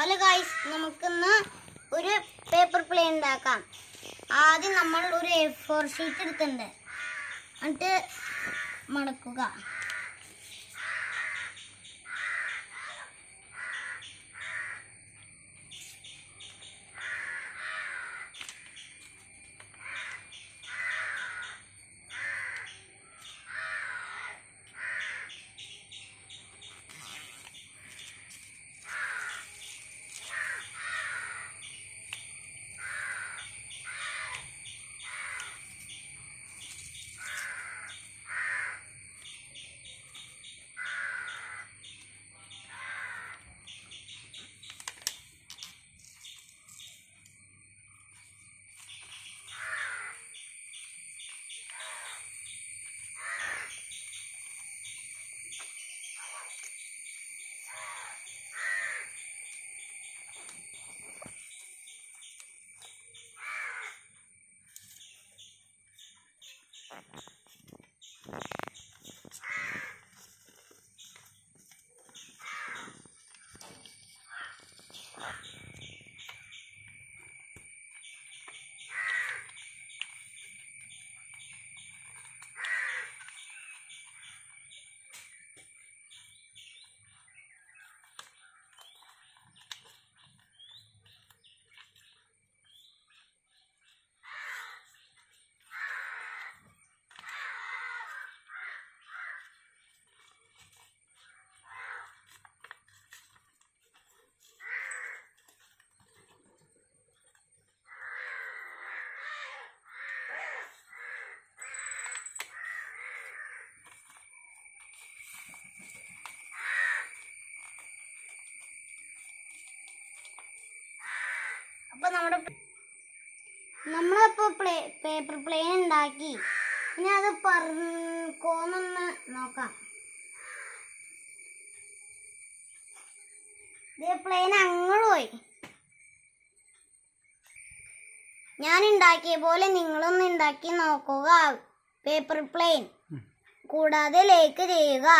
hello guys നമുക്കിന്ന് ഒരു paper plain ഉണ്ടാക്കാം ആദ്യം നമ്മൾ ഒരു എ ഫോർ ഷീറ്റ് എടുത്തിട്ടുണ്ട് എന്നിട്ട് മണക്കുക അപ്പൊ നമ്മുടെ നമ്മളിപ്പോ പേപ്പർ പ്ലെയിൻ ഉണ്ടാക്കി ഇനി അത് പറക്കോന്നൊന്ന് നോക്കാം പ്ലെയിൻ അങ്ങോട്ട് പോയി ഞാൻ ഉണ്ടാക്കിയ പോലെ നിങ്ങളൊന്ന് ഉണ്ടാക്കി നോക്കുക പേപ്പർ പ്ലെയിൻ കൂടാതെ ലൈക്ക് ചെയ്യുക